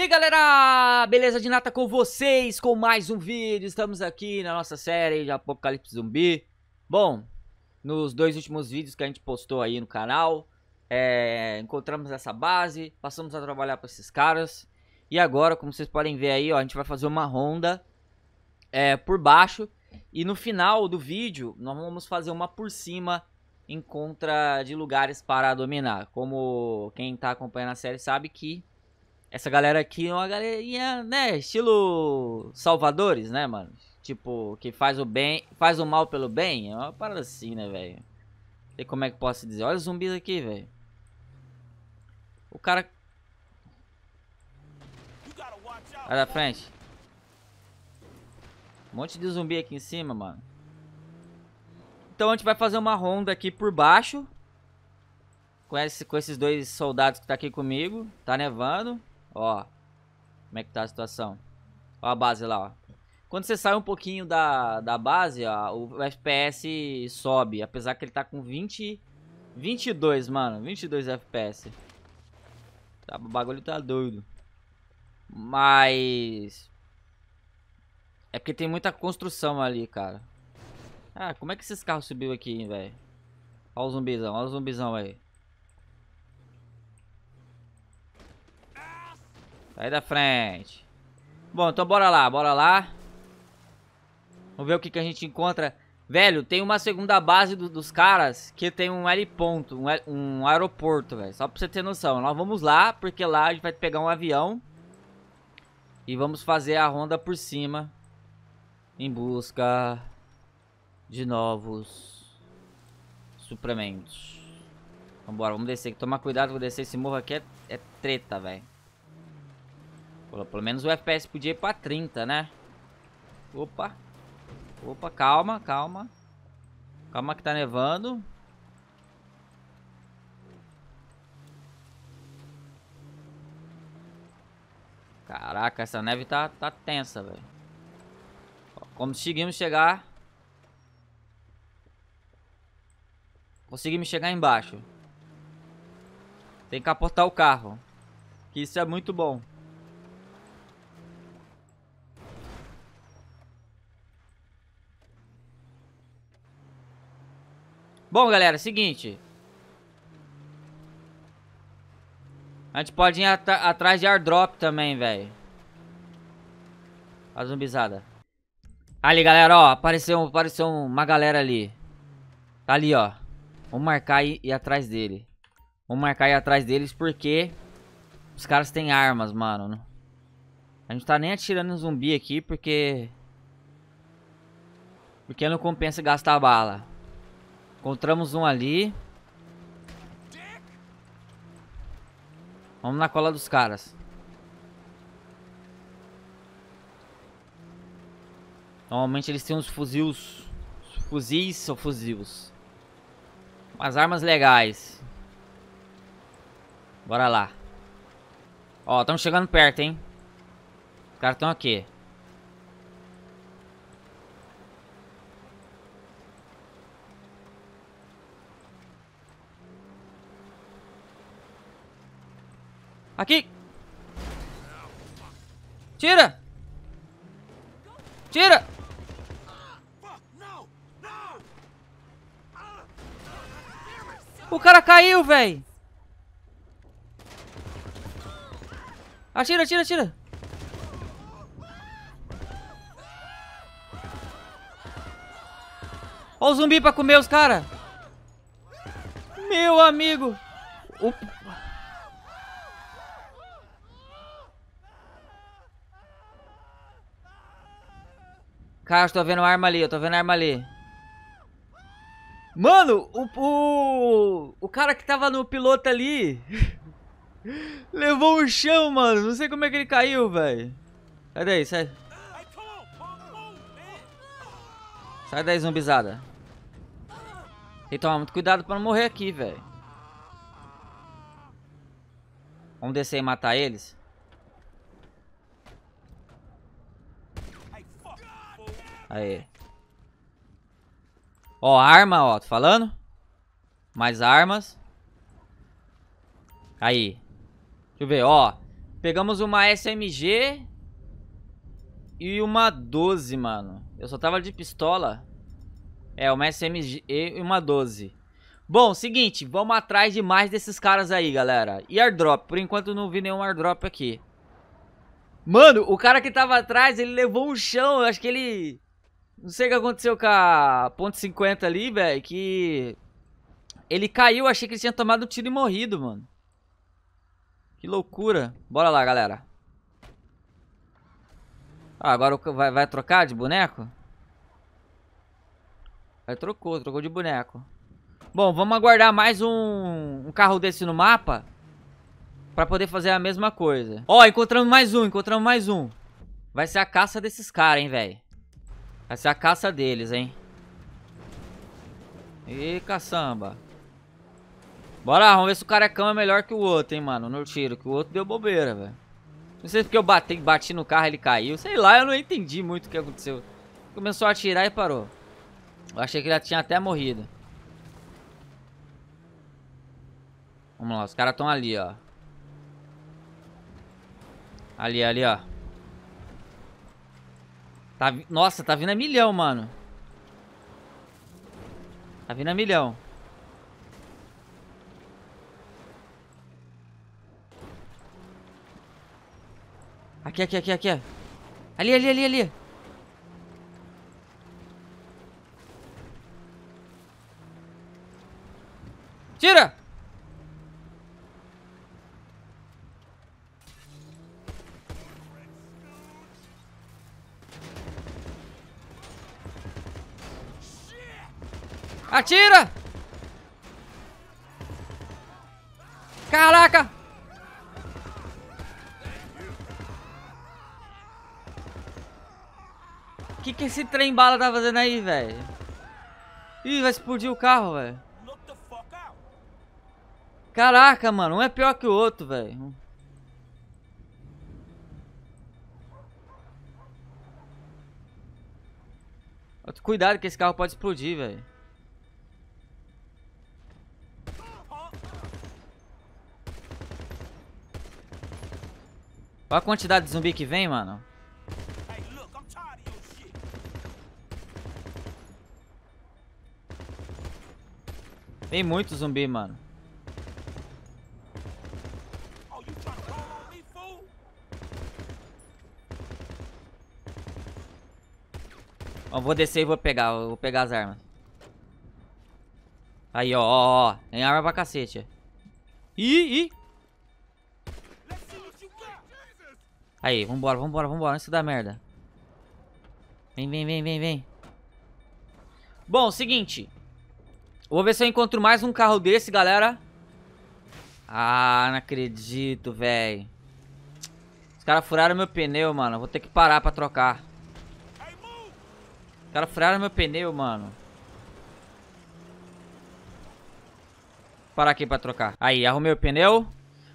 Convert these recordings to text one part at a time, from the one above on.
E aí galera, beleza de nata com vocês, com mais um vídeo, estamos aqui na nossa série de Apocalipse Zumbi Bom, nos dois últimos vídeos que a gente postou aí no canal, é, encontramos essa base, passamos a trabalhar para esses caras E agora, como vocês podem ver aí, ó, a gente vai fazer uma ronda é, por baixo E no final do vídeo, nós vamos fazer uma por cima em contra de lugares para dominar Como quem está acompanhando a série sabe que essa galera aqui é uma galerinha, né? Estilo Salvadores, né, mano? Tipo, que faz o bem, faz o mal pelo bem. É uma parada assim, né, velho? Não sei como é que posso dizer. Olha os zumbis aqui, velho. O cara. Vai da frente. Um monte de zumbi aqui em cima, mano. Então a gente vai fazer uma ronda aqui por baixo. Com, esse, com esses dois soldados que tá aqui comigo. Tá nevando. Ó. Como é que tá a situação? Ó a base lá, ó. Quando você sai um pouquinho da, da base, ó, o FPS sobe. Apesar que ele tá com 20... 22, mano. 22 FPS. Tá, o bagulho tá doido. Mas... É porque tem muita construção ali, cara. Ah, como é que esses carros subiu aqui, velho? Ó o zumbizão, ó o zumbizão aí. Sai da frente. Bom, então bora lá, bora lá. Vamos ver o que, que a gente encontra. Velho, tem uma segunda base do, dos caras que tem um heliponto, um, um aeroporto, velho. Só pra você ter noção. Nós vamos lá, porque lá a gente vai pegar um avião. E vamos fazer a ronda por cima. Em busca de novos suplementos. Vambora, vamos descer. Tomar cuidado, vou descer esse morro aqui. É, é treta, velho. Pelo, pelo menos o FPS podia ir pra 30, né? Opa. Opa, calma, calma. Calma que tá nevando. Caraca, essa neve tá, tá tensa, velho. Conseguimos chegar. Conseguimos chegar embaixo. Tem que capotar o carro. Que isso é muito bom. Bom, galera, é seguinte. A gente pode ir at atrás de airdrop também, velho. A zumbizada. Ali, galera, ó. Apareceu, apareceu uma galera ali. Tá ali, ó. Vamos marcar e ir atrás dele. Vamos marcar e ir atrás deles porque os caras têm armas, mano. A gente tá nem atirando zumbi aqui porque... Porque não compensa gastar bala. Encontramos um ali. Vamos na cola dos caras. Normalmente eles têm uns fuzis. Fuzis ou fuzis. Umas armas legais. Bora lá. Ó, estamos chegando perto, hein. Os caras estão aqui. Aqui! Tira! Tira! O cara caiu, velho! Atira, ah, atira, atira! Olha o zumbi pra comer os cara! Meu amigo! Cara, eu tô vendo arma ali, eu tô vendo arma ali. Mano, o, o, o cara que tava no piloto ali levou o chão, mano. Não sei como é que ele caiu, velho. Sai daí, sai. Sai daí, zumbizada. Tem que tomar muito cuidado pra não morrer aqui, velho. Vamos descer e matar eles? Aí. Ó, arma, ó, tô tá falando. Mais armas. Aí. Deixa eu ver, ó. Pegamos uma SMG e uma 12, mano. Eu só tava de pistola. É, uma SMG e uma 12. Bom, seguinte, vamos atrás de mais desses caras aí, galera. E airdrop? Por enquanto não vi nenhum airdrop aqui. Mano, o cara que tava atrás, ele levou um chão. Eu acho que ele... Não sei o que aconteceu com a ponto 50 ali, velho, que... Ele caiu, achei que ele tinha tomado um tiro e morrido, mano. Que loucura. Bora lá, galera. Ah, agora vai, vai trocar de boneco? trocou, trocou de boneco. Bom, vamos aguardar mais um, um carro desse no mapa. Pra poder fazer a mesma coisa. Ó, oh, encontramos mais um, encontramos mais um. Vai ser a caça desses caras, hein, velho. Essa é a caça deles, hein? E caçamba. Bora, vamos ver se o carecão é, é melhor que o outro, hein, mano. No tiro, que o outro deu bobeira, velho. Não sei se porque eu bati, bati no carro e ele caiu. Sei lá, eu não entendi muito o que aconteceu. Começou a atirar e parou. Eu achei que ele já tinha até morrido. Vamos lá, os caras estão ali, ó. Ali, ali, ó. Tá, nossa, tá vindo a milhão, mano. Tá vindo a milhão. Aqui, aqui, aqui, aqui. Ali, ali, ali, ali. Atira! Caraca! O que, que esse trem bala tá fazendo aí, velho? Ih, vai explodir o carro, velho. Caraca, mano. Um é pior que o outro, velho. Cuidado que esse carro pode explodir, velho. Olha a quantidade de zumbi que vem, mano. Tem muito zumbi, mano. Ó, vou descer e vou pegar, vou pegar as armas. Aí, ó, ó, ó. Tem arma pra cacete. Ih, ih. Aí, vambora, vambora, vambora, antes da merda. Vem, vem, vem, vem, vem. Bom, seguinte. Vou ver se eu encontro mais um carro desse, galera. Ah, não acredito, velho. Os caras furaram meu pneu, mano. Vou ter que parar pra trocar. Os caras furaram meu pneu, mano. Parar aqui pra trocar. Aí, arrumei o pneu.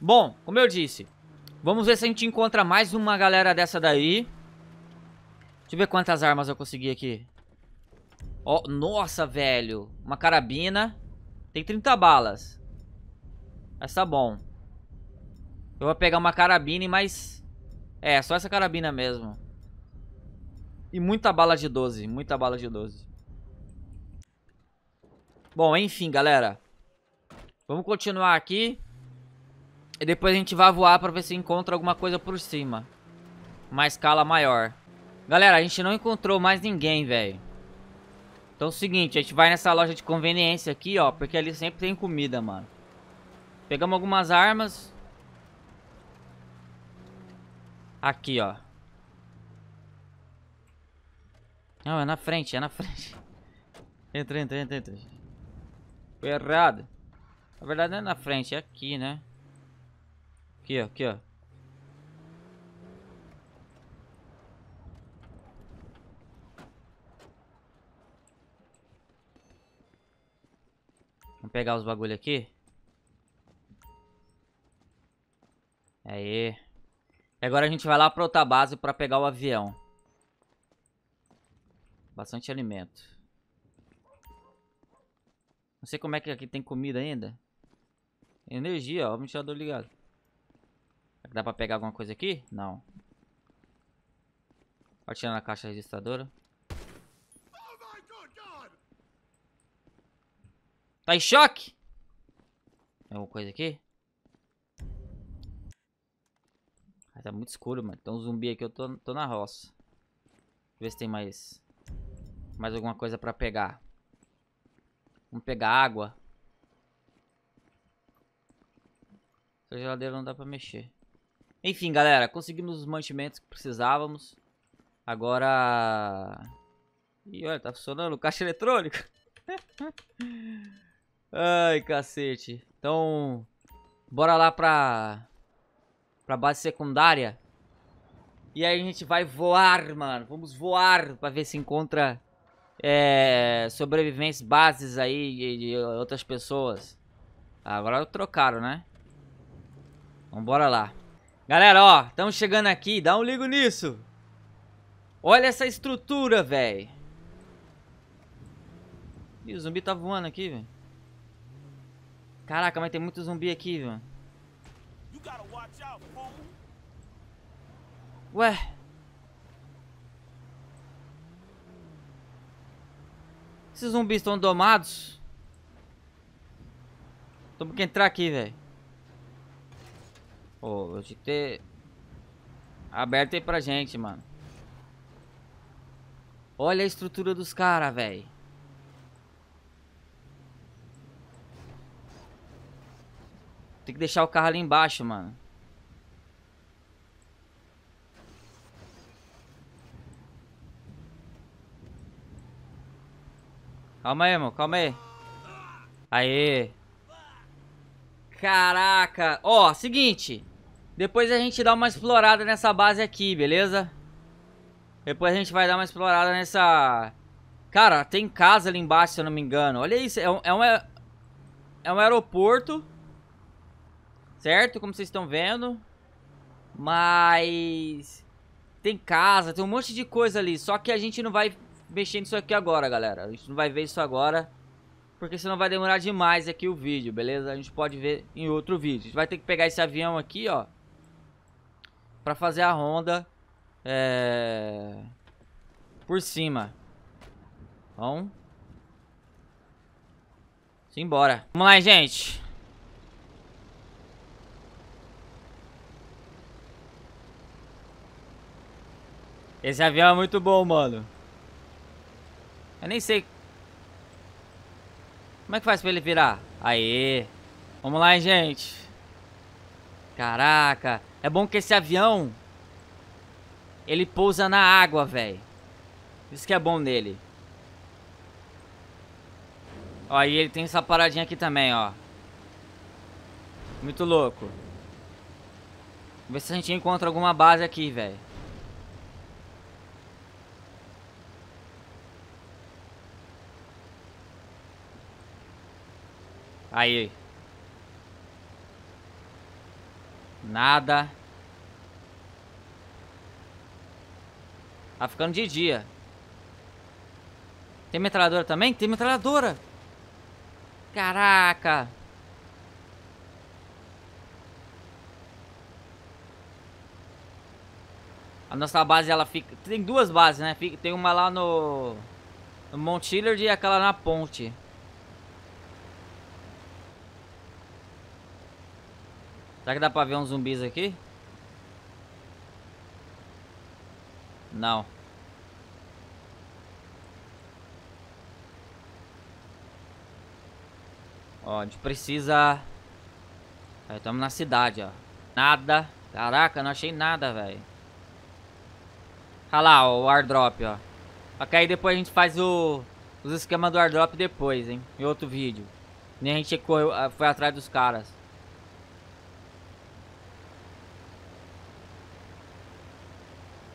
Bom, como eu disse, Vamos ver se a gente encontra mais uma galera dessa daí. Deixa eu ver quantas armas eu consegui aqui. Ó, oh, nossa, velho. Uma carabina. Tem 30 balas. Essa tá bom. Eu vou pegar uma carabina e mais... É, só essa carabina mesmo. E muita bala de 12. Muita bala de 12. Bom, enfim, galera. Vamos continuar aqui. E depois a gente vai voar pra ver se encontra alguma coisa por cima. Uma escala maior. Galera, a gente não encontrou mais ninguém, velho. Então é o seguinte, a gente vai nessa loja de conveniência aqui, ó. Porque ali sempre tem comida, mano. Pegamos algumas armas. Aqui, ó. Não, é na frente, é na frente. Entra, entra, entra, entra. Foi errado. Na verdade não é na frente, é aqui, né? Aqui, ó, aqui, ó. Vamos pegar os bagulho aqui. Aí. Agora a gente vai lá pra outra base pra pegar o avião. Bastante alimento. Não sei como é que aqui tem comida ainda. Energia, ó. O ventilador ligado. Dá pra pegar alguma coisa aqui? Não. Pode tirar na caixa registradora. Tá em choque? Tem alguma coisa aqui? Ah, tá muito escuro, mano. Tem um zumbi aqui, eu tô, tô na roça. Deixa eu ver se tem mais... Mais alguma coisa pra pegar. Vamos pegar água. Essa geladeira não dá pra mexer. Enfim, galera, conseguimos os mantimentos que precisávamos. Agora... Ih, olha, tá funcionando o caixa eletrônico. Ai, cacete. Então, bora lá pra... Pra base secundária. E aí a gente vai voar, mano. Vamos voar pra ver se encontra é, sobreviventes bases aí de, de outras pessoas. agora trocaram, né? Vambora então, lá. Galera, ó, estamos chegando aqui, dá um ligo nisso. Olha essa estrutura, velho. Ih, o zumbi tá voando aqui, velho. Caraca, mas tem muito zumbi aqui, velho. Ué. Esses zumbis estão domados? Temos que entrar aqui, velho. Pô, eu tinha que ter aberto aí pra gente, mano. Olha a estrutura dos caras, velho. Tem que deixar o carro ali embaixo, mano. Calma aí, irmão. Calma aí. Aê. Caraca. Ó, seguinte. Depois a gente dá uma explorada nessa base aqui, beleza? Depois a gente vai dar uma explorada nessa... Cara, tem casa ali embaixo, se eu não me engano. Olha isso, é um, é um, é um aeroporto. Certo? Como vocês estão vendo. Mas... Tem casa, tem um monte de coisa ali. Só que a gente não vai mexer nisso aqui agora, galera. A gente não vai ver isso agora. Porque senão vai demorar demais aqui o vídeo, beleza? A gente pode ver em outro vídeo. A gente vai ter que pegar esse avião aqui, ó para fazer a ronda é, por cima. Então, simbora. Vamos lá, gente. Esse avião é muito bom, mano. Eu nem sei. Como é que faz pra ele virar? Aê. Vamos lá, gente. Caraca. É bom que esse avião ele pousa na água, velho. Isso que é bom nele. Ó, e ele tem essa paradinha aqui também, ó. Muito louco. Vamos ver se a gente encontra alguma base aqui, velho. Aí. Nada. Tá ficando de dia. Tem metralhadora também? Tem metralhadora. Caraca. A nossa base, ela fica... Tem duas bases, né? Tem uma lá no... No Mount Hillard e aquela na ponte. Será que dá pra ver uns zumbis aqui? Não. Ó, a gente precisa... Aí, estamos na cidade, ó. Nada. Caraca, não achei nada, velho. Olha lá, ó, o airdrop, ó. Só que aí depois a gente faz o... Os esquemas do airdrop depois, hein? Em outro vídeo. Nem a gente correu, eh, foi atrás dos caras.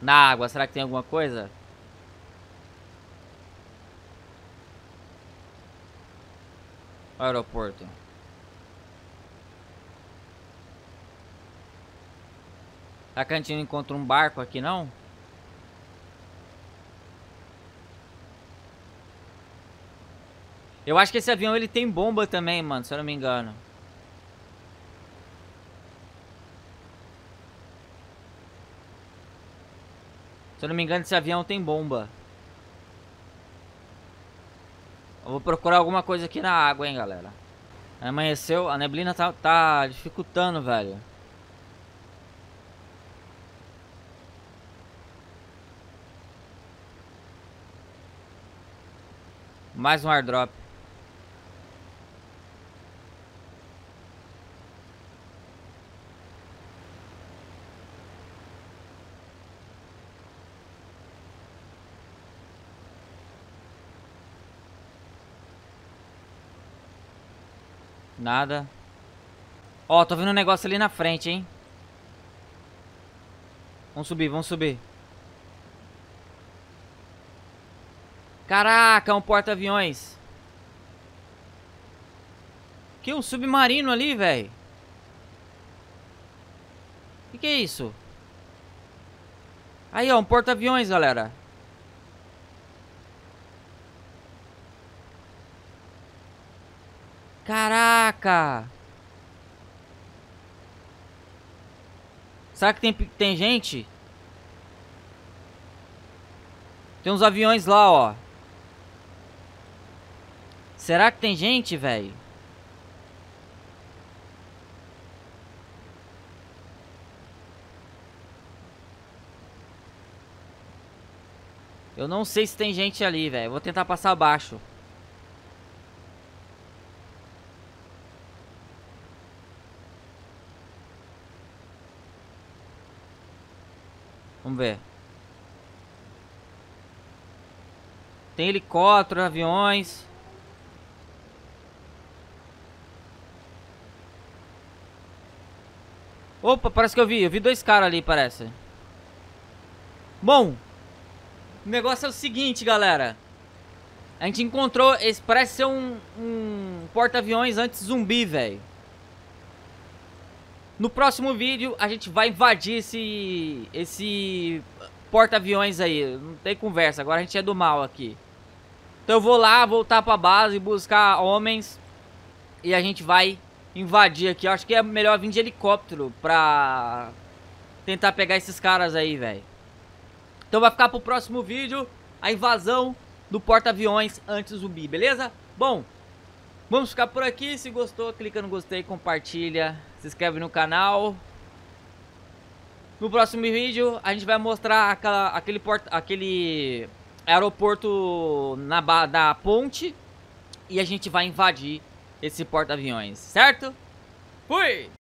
Na água, será que tem alguma coisa? O aeroporto. Será que a gente não encontra um barco aqui não? Eu acho que esse avião ele tem bomba também, mano, se eu não me engano. Se eu não me engano, esse avião tem bomba. Eu vou procurar alguma coisa aqui na água, hein, galera. Amanheceu, a neblina tá, tá dificultando, velho. Mais um airdrop. Nada. Ó, tô vendo um negócio ali na frente, hein? Vamos subir, vamos subir. Caraca, um porta-aviões. Que um submarino ali, velho. Que que é isso? Aí, ó, um porta-aviões, galera. Caraca! Será que tem, tem gente? Tem uns aviões lá, ó. Será que tem gente, velho? Eu não sei se tem gente ali, velho. Vou tentar passar abaixo. Vamos ver. Tem helicóptero, aviões. Opa, parece que eu vi. Eu vi dois caras ali, parece. Bom, o negócio é o seguinte, galera. A gente encontrou, esse parece ser um, um porta-aviões anti-zumbi, velho. No próximo vídeo a gente vai invadir esse, esse porta-aviões aí. Não tem conversa, agora a gente é do mal aqui. Então eu vou lá, voltar pra base, buscar homens. E a gente vai invadir aqui. Eu acho que é melhor vir de helicóptero pra tentar pegar esses caras aí, velho. Então vai ficar pro próximo vídeo a invasão do porta-aviões do zumbi beleza? Bom, Vamos ficar por aqui. Se gostou, clica no gostei, compartilha, se inscreve no canal. No próximo vídeo, a gente vai mostrar aquela, aquele, port, aquele aeroporto na da ponte. E a gente vai invadir esse porta-aviões, certo? Fui!